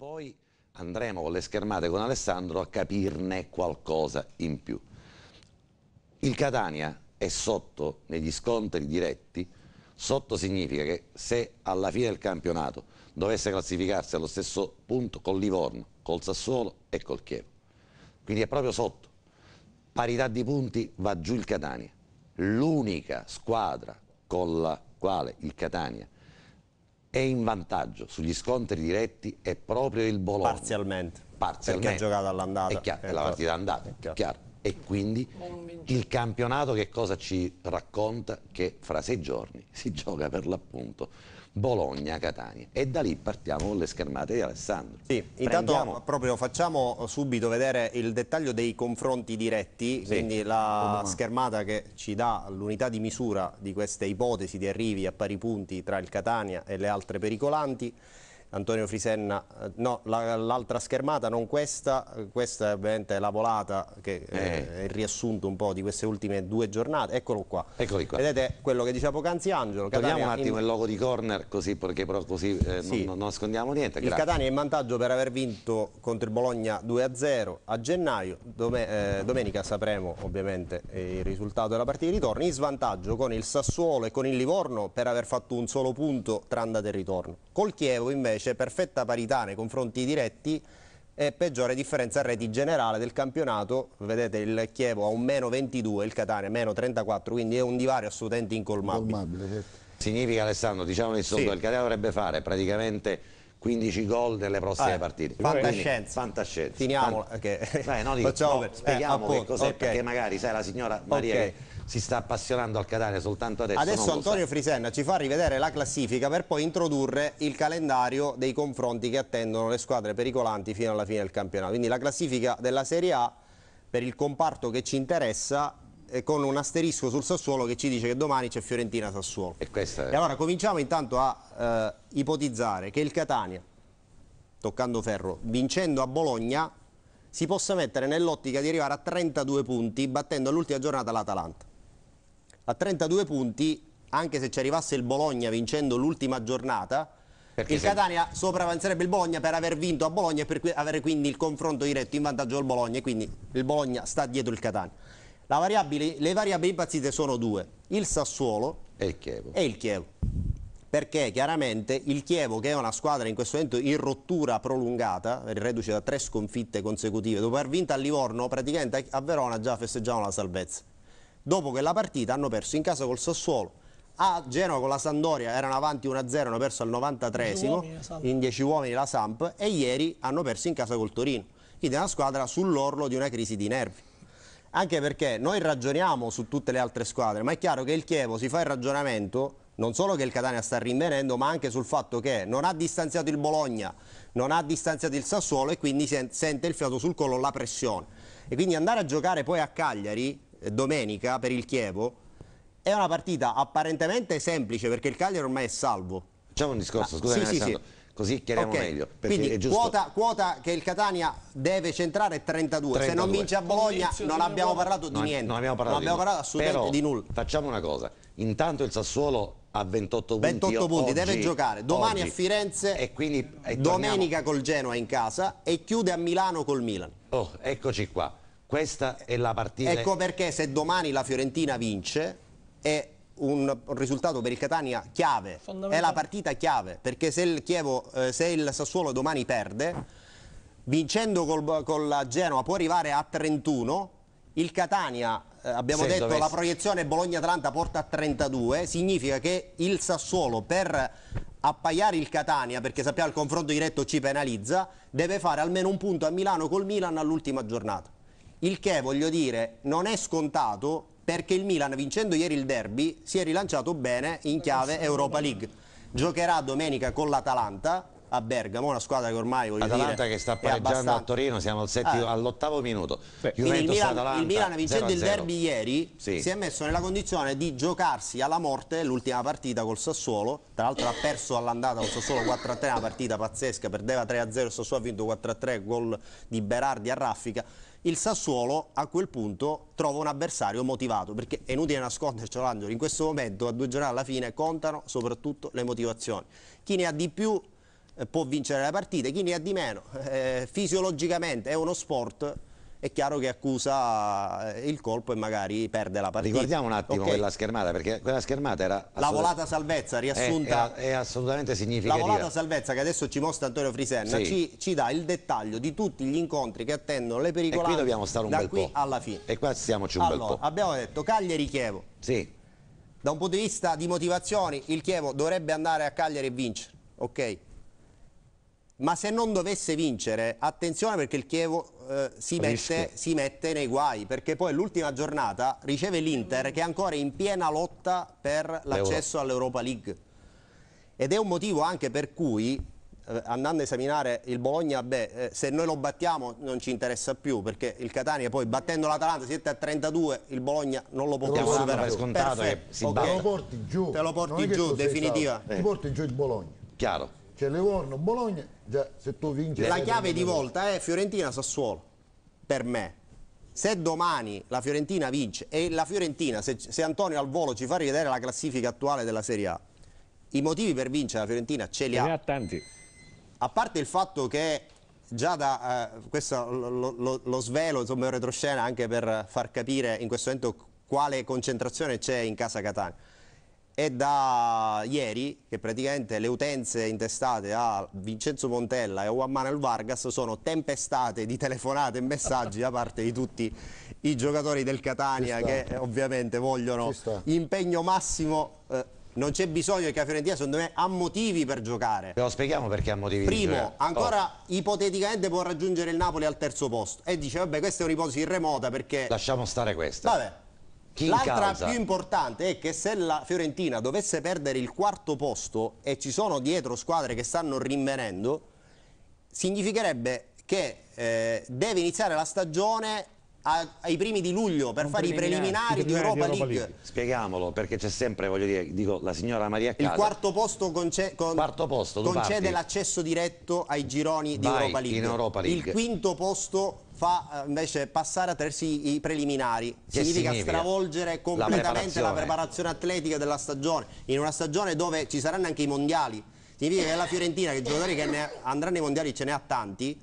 Poi andremo con le schermate con Alessandro a capirne qualcosa in più. Il Catania è sotto negli scontri diretti, sotto significa che se alla fine del campionato dovesse classificarsi allo stesso punto con Livorno, col Sassuolo e col Chievo. Quindi è proprio sotto. Parità di punti va giù il Catania. L'unica squadra con la quale il Catania è in vantaggio sugli scontri diretti è proprio il Bologna. Parzialmente. Parzialmente. Perché ha giocato all'andata. È, chiaro, è la ecco. partita andata, è chiaro. chiaro. E quindi il campionato che cosa ci racconta? Che fra sei giorni si gioca per l'appunto Bologna-Catania. E da lì partiamo con le schermate di Alessandro. Sì, Prendiamo... intanto proprio facciamo subito vedere il dettaglio dei confronti diretti, sì. quindi la schermata che ci dà l'unità di misura di queste ipotesi di arrivi a pari punti tra il Catania e le altre pericolanti. Antonio Frisenna, eh, no, l'altra la, schermata, non questa, questa è ovviamente la volata che eh, eh. è, il riassunto un po' di queste ultime due giornate, eccolo qua. Eccoli qua. Vedete quello che diceva poc'anzi Angelo. Catania Togliamo un attimo in... il logo di corner così perché però così eh, sì. non, non, nascondiamo niente. Grazie. Il Catania è in vantaggio per aver vinto contro il Bologna 2-0 a gennaio, Dome eh, domenica sapremo ovviamente il risultato della partita di ritorno, in svantaggio con il Sassuolo e con il Livorno per aver fatto un solo punto tra andata e ritorno. Col Chievo invece invece perfetta parità nei confronti diretti e peggiore differenza reti generale del campionato, vedete il Chievo ha un meno 22, il Catania meno 34, quindi è un divario assolutamente incolmabile. incolmabile certo. Significa Alessandro, diciamo nel secondo, sì. il Catania dovrebbe fare praticamente 15 gol nelle prossime ah, eh. partite. Fantascienza. Fantascienza. Finiamola. Fant che... Beh, no, dico, no, spieghiamo eh, appunto, che cos'è, okay. perché magari sai la signora Maria okay si sta appassionando al Catania soltanto adesso. Adesso Antonio Frisenna ci fa rivedere la classifica per poi introdurre il calendario dei confronti che attendono le squadre pericolanti fino alla fine del campionato. Quindi la classifica della Serie A per il comparto che ci interessa con un asterisco sul Sassuolo che ci dice che domani c'è Fiorentina-Sassuolo. E, è... e, allora cominciamo intanto a eh, ipotizzare che il Catania, toccando ferro, vincendo a Bologna, si possa mettere nell'ottica di arrivare a 32 punti battendo all'ultima giornata l'Atalanta a 32 punti, anche se ci arrivasse il Bologna vincendo l'ultima giornata, Perché il Catania se... sopravanzerebbe il Bologna per aver vinto a Bologna e per avere quindi il confronto diretto in vantaggio al Bologna e quindi il Bologna sta dietro il Catania. Variabile, le variabili impazzite sono due, il Sassuolo e il Chievo. E il Chievo. Perché chiaramente il Chievo, che è una squadra in questo momento in rottura prolungata, reduce da tre sconfitte consecutive, dopo aver vinto a Livorno, praticamente a Verona già festeggiavano la salvezza. Dopo quella partita hanno perso in casa col Sassuolo, a Genova con la Sandoria erano avanti 1-0, hanno perso al 93 in 10 uomini la Samp e ieri hanno perso in casa col Torino. Quindi è una squadra sull'orlo di una crisi di nervi. Anche perché noi ragioniamo su tutte le altre squadre, ma è chiaro che il Chievo si fa il ragionamento non solo che il Catania sta rinvenendo, ma anche sul fatto che non ha distanziato il Bologna, non ha distanziato il Sassuolo e quindi sente il fiato sul collo la pressione. E quindi andare a giocare poi a Cagliari eh, domenica per il Chievo è una partita apparentemente semplice perché il Cagliari ormai è salvo. Facciamo un discorso, ah, scusami sì, sì, così chiariamo okay. meglio. Quindi giusto... quota, quota, che il Catania deve centrare è 32. 32. Se non vince a Bologna Condizio non abbiamo parlato di niente. Non abbiamo parlato, non abbiamo parlato assolutamente Però, di nulla. Facciamo una cosa, intanto il Sassuolo ha 28 punti 28 punti, oggi, deve giocare domani oggi. a Firenze e quindi, e domenica torniamo... col Genoa in casa e chiude a Milano col Milan oh, eccoci qua questa è la partita. Ecco perché se domani la Fiorentina vince è un risultato per il Catania chiave, è la partita chiave, perché se il, Chievo, eh, se il Sassuolo domani perde, vincendo col, con la Genova può arrivare a 31, il Catania, eh, abbiamo se detto, dovesse... la proiezione Bologna-Atlanta porta a 32, significa che il Sassuolo per appaiare il Catania, perché sappiamo il confronto diretto ci penalizza, deve fare almeno un punto a Milano col Milan all'ultima giornata il che voglio dire non è scontato perché il Milan vincendo ieri il derby si è rilanciato bene in chiave Europa League. Giocherà domenica con l'Atalanta a Bergamo, una squadra che ormai voglio Atalanta che sta pareggiando a Torino, siamo al settimo, ah. all'ottavo minuto. Il Milan, il Milan, vincendo 0 -0. il derby ieri sì. si è messo nella condizione di giocarsi alla morte l'ultima partita col Sassuolo, tra l'altro ha perso all'andata col Sassuolo 4-3, una partita pazzesca, perdeva 3-0, il Sassuolo ha vinto 4-3, gol di Berardi a Raffica il Sassuolo a quel punto trova un avversario motivato, perché è inutile nascondercelo Angelo, in questo momento a due giorni alla fine contano soprattutto le motivazioni. Chi ne ha di più eh, può vincere la partita chi ne ha di meno, eh, fisiologicamente è uno sport è chiaro che accusa eh, il colpo e magari perde la partita. Ricordiamo un attimo okay. quella schermata, perché quella schermata era... La volata salvezza eh, riassunta... È, è, è, assolutamente significativa. La volata salvezza che adesso ci mostra Antonio Frisenna sì. ci, ci, dà il dettaglio di tutti gli incontri che attendono le pericolate. E qui dobbiamo stare un bel po'. alla fine. E qua stiamoci un allora, bel po'. abbiamo detto Cagliari-Chievo. Sì. Da un punto di vista di motivazioni, il Chievo dovrebbe andare a Cagliari e vincere, ok? ma se non dovesse vincere, attenzione perché il Chievo eh, si, mette, si, mette, nei guai, perché poi l'ultima giornata riceve l'Inter che è ancora in piena lotta per l'accesso all'Europa League. Ed è un motivo anche per cui, eh, andando a esaminare il Bologna, beh, eh, se noi lo battiamo non ci interessa più, perché il Catania poi battendo l'Atalanta 7 a 32, il Bologna non lo possiamo superare. Scontato Perfetto, che si okay. Te lo porti giù, te lo porti giù, definitiva. Stato, ti porti giù il Bologna. Chiaro. C'è Livorno, Bologna Già, se tu vinci... La eh, chiave di volta è Fiorentina-Sassuolo, per me. Se domani la Fiorentina vince e la Fiorentina, se, se Antonio al volo ci fa rivedere la classifica attuale della Serie A, i motivi per vincere la Fiorentina ce li ha. Ce li ha tanti. A parte il fatto che già da eh, questo lo, lo, lo, svelo, insomma, un retroscena anche per far capire in questo momento quale concentrazione c'è in casa Catania è da ieri che praticamente le utenze intestate a Vincenzo Montella e a Juan Manuel Vargas sono tempestate di telefonate e messaggi da parte di tutti i giocatori del Catania che eh, ovviamente vogliono impegno massimo eh, non c'è bisogno che la Fiorentina secondo me ha motivi per giocare lo spieghiamo perché ha motivi primo ancora oh. ipoteticamente può raggiungere il Napoli al terzo posto e dice vabbè questa è un'ipotesi remota perché lasciamo stare questa vabbè L'altra più importante è che se la Fiorentina dovesse perdere il quarto posto e ci sono dietro squadre che stanno rinvenendo, significherebbe che eh, deve iniziare la stagione a, ai primi di luglio per non fare preliminari, i preliminari di Europa, Europa League. League. Spieghiamolo perché c'è sempre, voglio dire, dico, la signora Maria Casa. Il quarto posto, conce con quarto posto concede l'accesso diretto ai gironi di Europa League. Europa League. Il quinto posto fa eh, invece passare attraverso i preliminari. Significa, significa, stravolgere completamente la preparazione. la preparazione atletica della stagione, in una stagione dove ci saranno anche i mondiali. Significa che la Fiorentina, che i giocatori che andranno ai mondiali ce ne ha tanti,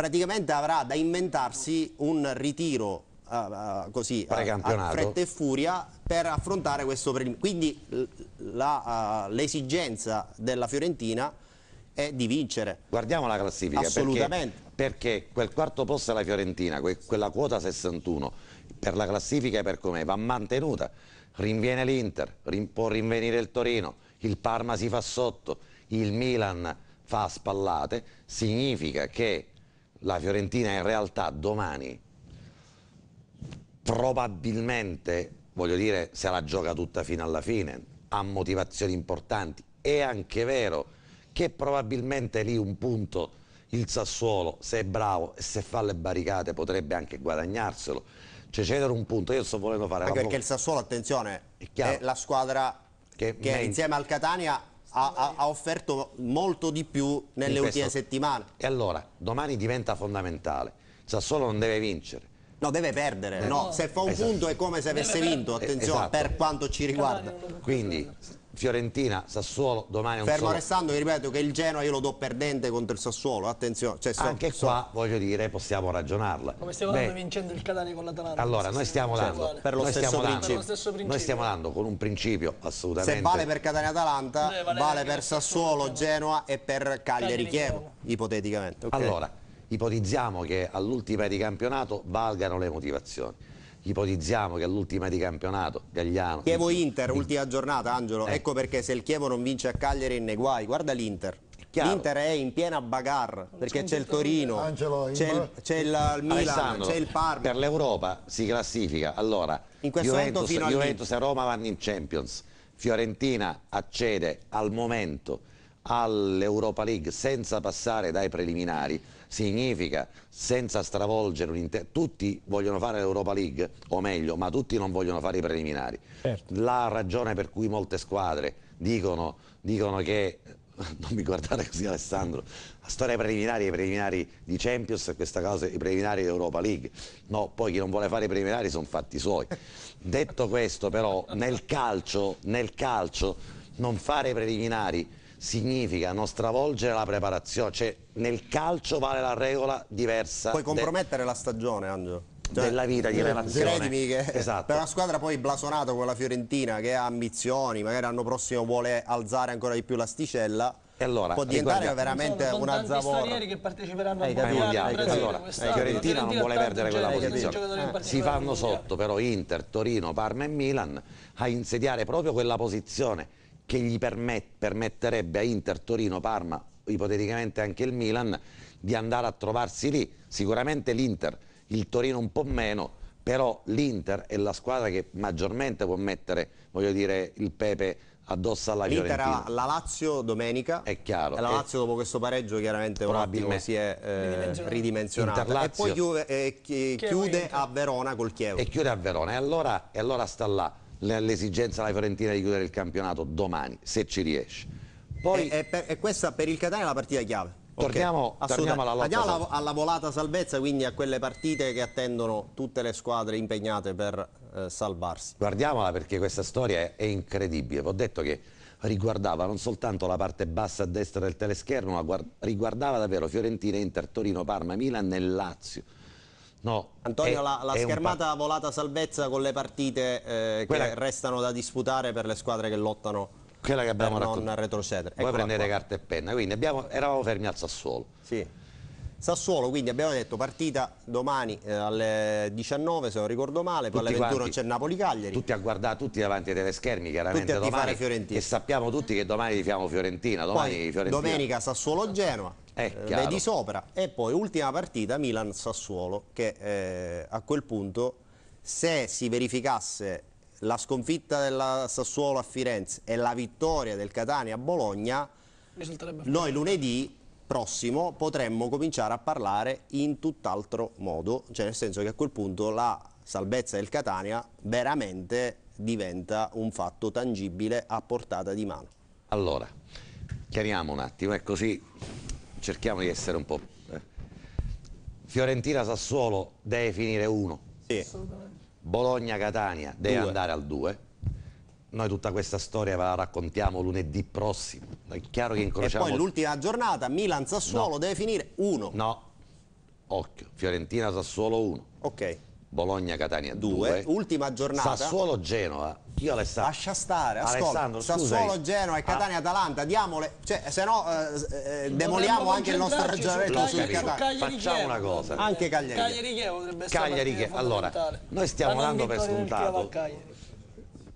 praticamente avrà da inventarsi un ritiro uh, uh, così eh, a fretta e furia per affrontare questo preliminare. Quindi l'esigenza uh, della Fiorentina è di vincere. Guardiamo la classifica. Assolutamente. Perché, perché quel quarto posto alla Fiorentina, que quella quota 61, per la classifica e per com'è, va mantenuta. Rinviene l'Inter, rin può rinvenire il Torino, il Parma si fa sotto, il Milan fa spallate, significa che la Fiorentina in realtà domani probabilmente, voglio dire, se la gioca tutta fino alla fine, ha motivazioni importanti. È anche vero che probabilmente lì un punto il Sassuolo, se è bravo e se fa le barricate, potrebbe anche guadagnarselo. Cioè cedere un punto, io sto volendo fare... Anche perché il Sassuolo, attenzione, è, è la squadra che, che insieme al Catania ha, ha, offerto molto di più nelle questo... ultime settimane. E allora, domani diventa fondamentale. Sassuolo non deve vincere. No, deve perdere, no. No. se fa un esatto. punto è come se avesse eh, vinto, attenzione, esatto. per quanto ci riguarda. Quindi Fiorentina, Sassuolo, domani è un Fermo solo. restando, vi ripeto che il Genoa io lo do perdente contro il Sassuolo, attenzione. Cioè, so, Anche so. qua, voglio dire, possiamo ragionarla. Come stiamo Beh, dando vincendo il Catania con l'Atalanta. Allora, noi stiamo cioè, dando, per lo, stiamo dando per stesso principio. Noi stiamo dando con un principio assolutamente... Se vale per Catania-Atalanta, eh, vale, vale per Sassuolo, Genoa e per Cagliari-Chievo, ipoteticamente. Okay. Allora, ipotizziamo che all'ultima di campionato valgano le motivazioni ipotizziamo che all'ultima di campionato Gagliano Chievo-Inter, ultima giornata Angelo eh. ecco perché se il Chievo non vince a Cagliari è nei guai, guarda l'Inter L'Inter è in piena bagarre perché c'è il Torino, c'è il, il Milan, c'è il Parma. Per l'Europa si classifica. Allora, in questo Juventus, fino Juventus e Roma vanno in Champions. Fiorentina accede al momento all'Europa League senza passare dai preliminari significa senza stravolgere un tutti vogliono fare l'Europa League o meglio ma tutti non vogliono fare i preliminari certo. la ragione per cui molte squadre dicono, dicono che non mi guardate così Alessandro, la storia dei preliminari, i preliminari di Champions e questa cosa, i preliminari di Europa League. No, poi chi non vuole fare i preliminari sono fatti suoi. Detto questo però, nel calcio, nel calcio non fare i preliminari significa non stravolgere la preparazione, cioè nel calcio vale la regola diversa. Puoi compromettere la stagione, Angelo. Cioè, della vita di relazione credimi che esatto. per una squadra poi blasonata come la Fiorentina che ha ambizioni magari l'anno prossimo vuole alzare ancora di più l'asticella e allora, può diventare veramente sono, sono una zavorra che parteciperanno ai mondiali allora, Fiorentina non vuole perdere quella cioè, posizione eh. si fanno sotto però Inter, Torino, Parma e Milan a insediare proprio quella posizione che gli permet permetterebbe a Inter, Torino, Parma, ipoteticamente anche il Milan, di andare a trovarsi lì. Sicuramente l'Inter, il Torino un po' meno, però l'Inter è la squadra che maggiormente può mettere, voglio dire, il Pepe addosso alla Fiorentina. L'Inter ha la Lazio domenica. È chiaro. E la eh. Lazio dopo questo pareggio chiaramente un attimo si è eh, ridimensionata. E poi chiude, eh, chiude a Verona col Chievo. E chiude a Verona. E allora, e allora sta là l'esigenza alla Fiorentina di chiudere il campionato domani, se ci riesce. Poi... E, e, per, e questa per il Catania è la partita chiave. Torniamo, okay. torniamo, alla lotta. Alla, alla, volata salvezza, quindi a quelle partite che attendono tutte le squadre impegnate per eh, salvarsi. Guardiamola perché questa storia è, è incredibile. Vi ho detto che riguardava non soltanto la parte bassa a destra del teleschermo, ma riguardava davvero Fiorentina, Inter, Torino, Parma, Milan e Lazio. No, Antonio, è, la, la è schermata volata salvezza con le partite eh, quella... che restano da disputare per le squadre che lottano quella che abbiamo per non retrocedere. Poi prendere qua. carta e penna, quindi abbiamo, eravamo fermi al Sassuolo. Sì. Sassuolo, quindi abbiamo detto partita domani eh, alle 19 se non ricordo male, poi alle 21 c'è Napoli-Cagliari. Tutti a guardare, tutti davanti ai teleschermi chiaramente tutti a domani. Fiorentina. E sappiamo tutti che domani tifiamo Fiorentina, domani poi, Fiorentina. Domenica Sassuolo-Genoa è eh, di sopra. E poi ultima partita Milan-Sassuolo che eh, a quel punto se si verificasse la sconfitta della Sassuolo a Firenze e la vittoria del Catania a Bologna, noi lunedì prossimo potremmo cominciare a parlare in tutt'altro modo, cioè nel senso che a quel punto la salvezza del Catania veramente diventa un fatto tangibile a portata di mano. Allora, chiariamo un attimo, è così cerchiamo di essere un po'... Eh. Fiorentina-Sassuolo deve finire 1. Sì. Bologna-Catania deve due. andare al 2. Noi tutta questa storia ve la raccontiamo lunedì prossimo. È chiaro che incrociamo... E poi l'ultima giornata, Milan-Sassuolo no. deve finire 1. No, occhio, Fiorentina-Sassuolo 1. Ok. Bologna-Catania 2, ultima giornata. Sassuolo-Genova. Io Alessandro. Lascia stare, ascolta. Sassuolo-Genova e ah. Catania-Atalanta, diamole, cioè, se no eh, eh, eh demoliamo anche il nostro ragionamento sul Catania. Facciamo una cosa. Anche Cagliari-Chievo Cagliari potrebbe essere Cagliari Allora, noi stiamo dando per scontato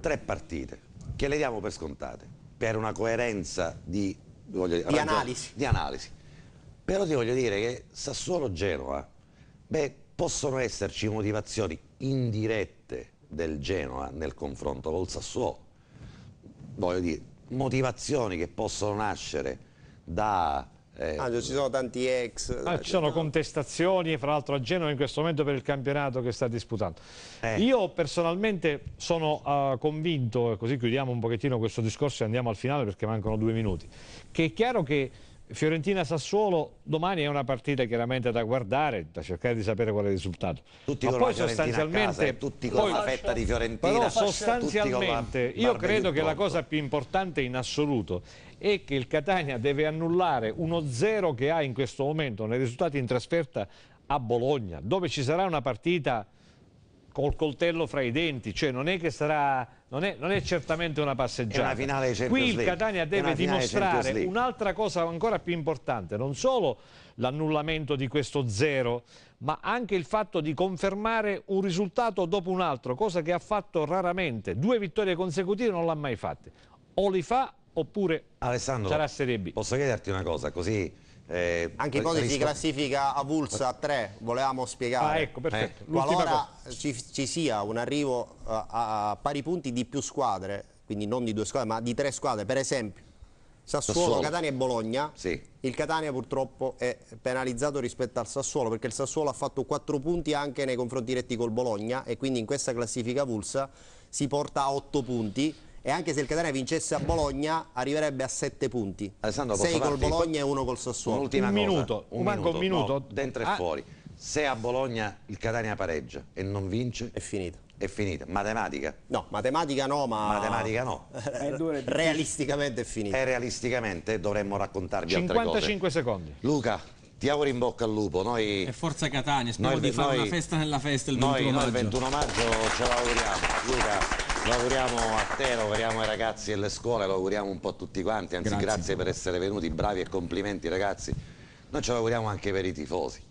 tre partite che le diamo per scontate per una coerenza di, voglio, di, ragione, analisi. di analisi. Però ti voglio dire che Sassuolo-Genova, beh, possono esserci motivazioni indirette del Genoa nel confronto col Sassuolo, voglio dire, motivazioni che possono nascere da eh, ah, ci sono tanti ex. Ah, ci cioè, sono contestazioni, fra l'altro a Genova in questo momento per il campionato che sta disputando. Eh. Io personalmente sono uh, convinto, e così chiudiamo un pochettino questo discorso e andiamo al finale perché mancano due minuti, che è chiaro che Fiorentina-Sassuolo domani è una partita chiaramente da guardare, da cercare di sapere qual è il risultato. Tutti Ma poi sostanzialmente... Casa, eh, tutti con poi, la fetta di Fiorentina. Però sostanzialmente io credo che la cosa più importante in assoluto è che il Catania deve annullare uno zero che ha in questo momento nei risultati in trasferta a Bologna, dove ci sarà una partita col coltello fra i denti, cioè non è che sarà non è, non è, certamente una passeggiata. È una Qui il Catania deve dimostrare un'altra cosa ancora più importante, non solo l'annullamento di questo zero, ma anche il fatto di confermare un risultato dopo un altro, cosa che ha fatto raramente. Due vittorie consecutive non l'ha mai fatta. O li fa oppure Alessandro, sarà Serie B. Posso chiederti una cosa, così eh, Anche ipotesi di classifica avulsa a 3, volevamo spiegare. Ah, ecco, perfetto. Eh. Qualora ci, ci, sia un arrivo eh, a, a, pari punti di più squadre, quindi non di due squadre, ma di tre squadre, per esempio Sassuolo, Sassuolo. Catania e Bologna, sì. il Catania purtroppo è penalizzato rispetto al Sassuolo perché il Sassuolo ha fatto 4 punti anche nei confronti diretti col Bologna e quindi in questa classifica avulsa si porta a 8 punti e anche se il Catania vincesse a Bologna arriverebbe a 7 punti. 6 col Bologna e 1 col Sassuolo. un cosa. Minuto, un manca minuto, un minuto. No, dentro ah. e fuori. Se a Bologna il Catania pareggia e non vince... È finita È finita. Matematica? No, matematica no, ma... Matematica no. realisticamente è finita. E realisticamente dovremmo raccontarvi 55 secondi. Luca, ti auguro in bocca al lupo. Noi... E forza Catania, spero noi, di fare noi, una festa nella festa il 21 noi, maggio. Noi il 21 maggio ce la auguriamo Luca... Lo a te, lo ai ragazzi e alle scuole, lo un po' a tutti quanti, anzi grazie. grazie, per essere venuti, bravi e complimenti ragazzi. Noi ce lo anche per i tifosi.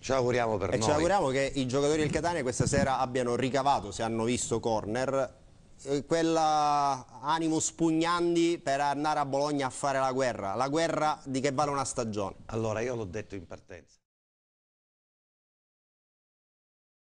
Ce l'auguriamo per e noi. E ci auguriamo che i giocatori del Catania questa sera abbiano ricavato, se hanno visto corner, eh, quell'animo spugnandi per andare a Bologna a fare la guerra, la guerra di che vale una stagione. Allora, io l'ho detto in partenza.